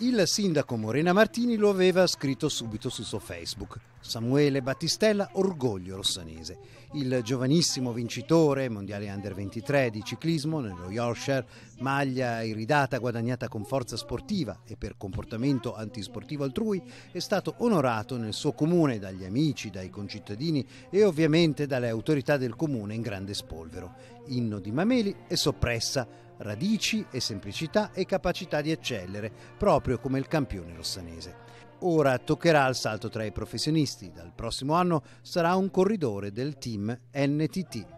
Il sindaco Morena Martini lo aveva scritto subito sul suo Facebook. Samuele Battistella, orgoglio rossanese. Il giovanissimo vincitore mondiale under 23 di ciclismo nello Yorkshire, maglia iridata guadagnata con forza sportiva e per comportamento antisportivo altrui, è stato onorato nel suo comune dagli amici, dai concittadini e ovviamente dalle autorità del comune in grande spolvero. Inno di Mameli e soppressa radici e semplicità e capacità di eccellere, proprio come il campione rossanese. Ora toccherà al salto tra i professionisti, dal prossimo anno sarà un corridore del team NTT.